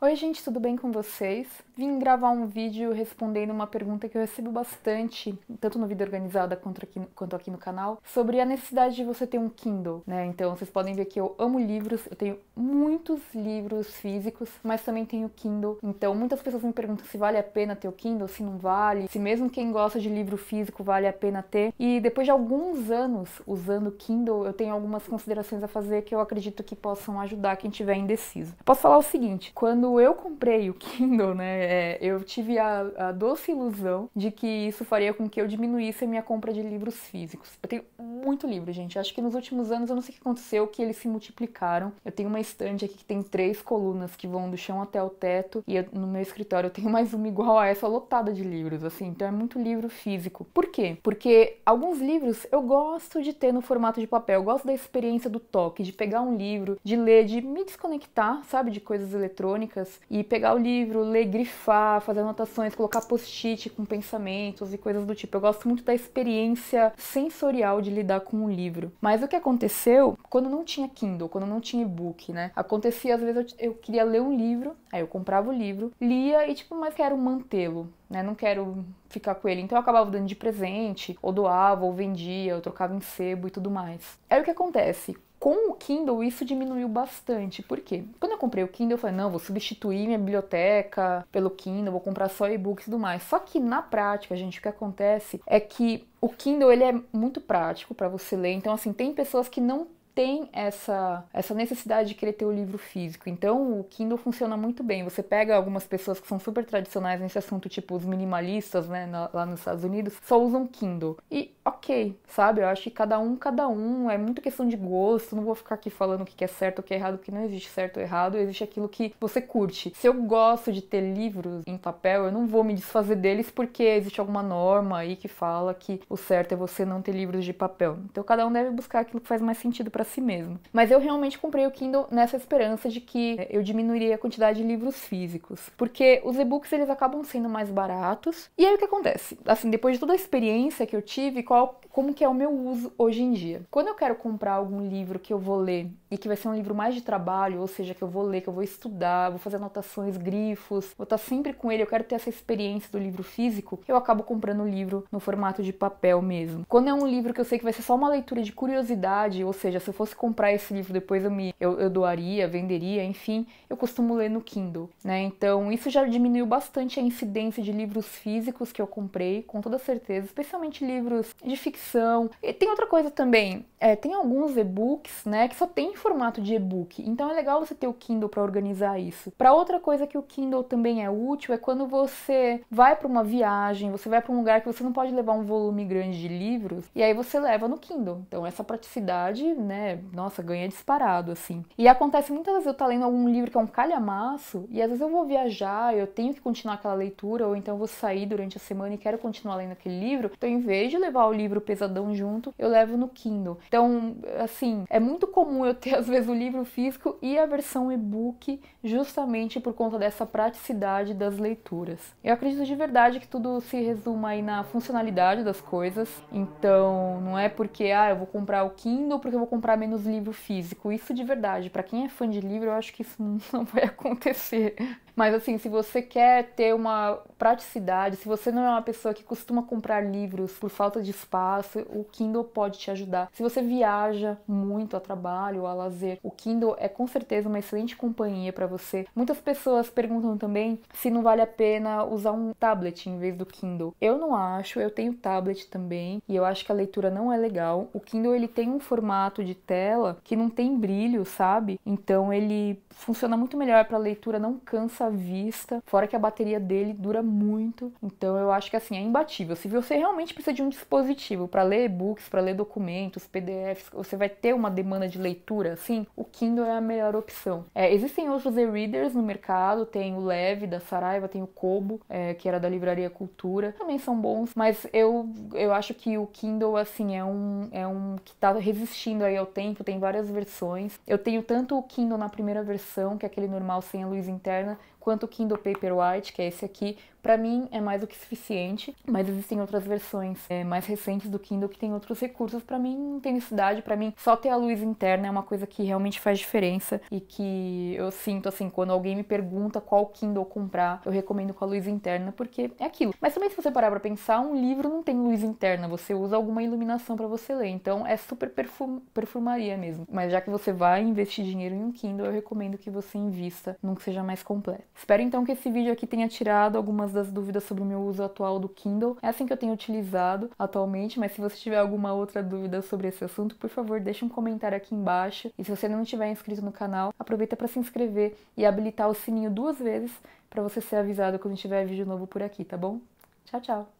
Oi, gente, tudo bem com vocês? Vim gravar um vídeo respondendo uma pergunta que eu recebo bastante, tanto no vídeo organizada quanto aqui, quanto aqui no canal, sobre a necessidade de você ter um Kindle, né? Então, vocês podem ver que eu amo livros, eu tenho muitos livros físicos, mas também tenho Kindle. Então, muitas pessoas me perguntam se vale a pena ter o Kindle, se não vale, se mesmo quem gosta de livro físico vale a pena ter. E depois de alguns anos usando o Kindle, eu tenho algumas considerações a fazer que eu acredito que possam ajudar quem tiver indeciso. posso falar o seguinte, quando quando eu comprei o Kindle, né, é, eu tive a, a, doce ilusão de que isso faria com que eu diminuísse a minha compra de livros físicos. Eu tenho muito livro, gente. Acho que nos últimos anos, eu não sei o que aconteceu, que eles se multiplicaram. Eu tenho uma estante aqui que tem três colunas que vão do chão até o teto, e eu, no meu escritório eu tenho mais uma igual a essa, lotada de livros, assim. Então é muito livro físico. Por quê? Porque alguns livros eu gosto de ter no formato de papel, eu gosto da experiência do toque, de pegar um livro, de ler, de me desconectar, sabe, de coisas eletrônicas e pegar o livro, ler, grifar, fazer anotações, colocar post-it com pensamentos e coisas do tipo. Eu gosto muito da experiência sensorial de lidar com um livro. Mas o que aconteceu quando não tinha Kindle, quando não tinha e-book, né? Acontecia às vezes eu, eu queria ler um livro, aí eu comprava o livro, lia e tipo, mas quero mantê-lo. Né, não quero ficar com ele. Então eu acabava dando de presente, ou doava, ou vendia, eu trocava em sebo e tudo mais. Aí o que acontece? com o Kindle isso diminuiu bastante. Por quê? Quando eu comprei o Kindle, eu falei, não, vou substituir minha biblioteca pelo Kindle, vou comprar só e-books e tudo mais. Só que na prática, gente, o que acontece é que o Kindle ele é muito prático para você ler. Então, assim, tem pessoas que não tem essa, essa necessidade de querer ter o livro físico. Então, o Kindle funciona muito bem. Você pega algumas pessoas que são super tradicionais nesse assunto, tipo os minimalistas, né, lá nos Estados Unidos, só usam Kindle. E ok, sabe? Eu acho que cada um, cada um, é muito questão de gosto, não vou ficar aqui falando o que é certo, o que é errado, que não existe certo ou errado, existe aquilo que você curte. Se eu gosto de ter livros em papel, eu não vou me desfazer deles porque existe alguma norma aí que fala que o certo é você não ter livros de papel. Então cada um deve buscar aquilo que faz mais sentido para si mesmo. Mas eu realmente comprei o Kindle nessa esperança de que eu diminuiria a quantidade de livros físicos, porque os e-books eles acabam sendo mais baratos. E aí o que acontece? Assim, depois de toda a experiência que eu tive, qual qual como que é o meu uso hoje em dia. Quando eu quero comprar algum livro que eu vou ler e que vai ser um livro mais de trabalho, ou seja, que eu vou ler, que eu vou estudar, vou fazer anotações, grifos, vou estar sempre com ele, eu quero ter essa experiência do livro físico, eu acabo comprando o livro no formato de papel mesmo. Quando é um livro que eu sei que vai ser só uma leitura de curiosidade, ou seja, se eu fosse comprar esse livro depois eu me eu, eu doaria, venderia, enfim, eu costumo ler no Kindle, né? Então, isso já diminuiu bastante a incidência de livros físicos que eu comprei, com toda certeza, especialmente livros de ficção. E tem outra coisa também. É, tem alguns e-books, né, que só tem em formato de e-book. Então é legal você ter o Kindle para organizar isso. Para outra coisa que o Kindle também é útil é quando você vai para uma viagem, você vai para um lugar que você não pode levar um volume grande de livros e aí você leva no Kindle. Então essa praticidade, né, nossa, ganha disparado assim. E acontece muitas vezes eu estou tá lendo algum livro que é um calhamaço e às vezes eu vou viajar, eu tenho que continuar aquela leitura ou então eu vou sair durante a semana e quero continuar lendo aquele livro. Então em vez de levar o livro pesadão junto, eu levo no Kindle. Então, assim, é muito comum eu ter às vezes o livro físico e a versão e-book, justamente por conta dessa praticidade das leituras. Eu acredito de verdade que tudo se resuma aí na funcionalidade das coisas. Então, não é porque ah, eu vou comprar o Kindle porque eu vou comprar menos livro físico. Isso de verdade, para quem é fã de livro, eu acho que isso não vai acontecer. Mas assim, se você quer ter uma praticidade, se você não é uma pessoa que costuma comprar livros por falta de espaço, o Kindle pode te ajudar. Se você você viaja muito a trabalho, a lazer, o Kindle é com certeza uma excelente companhia para você. Muitas pessoas perguntam também se não vale a pena usar um tablet em vez do Kindle. Eu não acho, eu tenho tablet também e eu acho que a leitura não é legal. O Kindle ele tem um formato de tela que não tem brilho, sabe? Então ele funciona muito melhor para leitura, não cansa a vista, fora que a bateria dele dura muito. Então eu acho que assim é imbatível. Se você realmente precisa de um dispositivo para ler e-books, para ler documentos, PDFs, PDFs, você vai ter uma demanda de leitura, assim, o Kindle é a melhor opção. É, existem outros e-readers no mercado, tem o Leve da Saraiva, tem o Kobo, é, que era da Livraria Cultura, também são bons, mas eu, eu acho que o Kindle, assim, é um, é um que tá resistindo aí ao tempo, tem várias versões. Eu tenho tanto o Kindle na primeira versão, que é aquele normal sem a luz interna, quanto o Kindle Paperwhite, que é esse aqui, para mim é mais do que suficiente, mas existem outras versões é, mais recentes do Kindle que tem outros recursos, para mim não tem unicidade, para mim, só ter a luz interna é uma coisa que realmente faz diferença e que eu sinto, assim, quando alguém me pergunta qual Kindle comprar, eu recomendo com a luz interna, porque é aquilo. Mas também, se você parar pra pensar, um livro não tem luz interna, você usa alguma iluminação para você ler, então é super perfum perfumaria mesmo. Mas já que você vai investir dinheiro em um Kindle, eu recomendo que você invista num que seja mais completo. Espero então que esse vídeo aqui tenha tirado algumas das dúvidas sobre o meu uso atual do Kindle. É assim que eu tenho utilizado atualmente, mas se você tiver alguma outra dúvida sobre esse assunto, por favor, deixe um comentário aqui embaixo. E se você não estiver inscrito no canal, aproveita para se inscrever e habilitar o sininho duas vezes para você ser avisado quando tiver vídeo novo por aqui, tá bom? Tchau, tchau!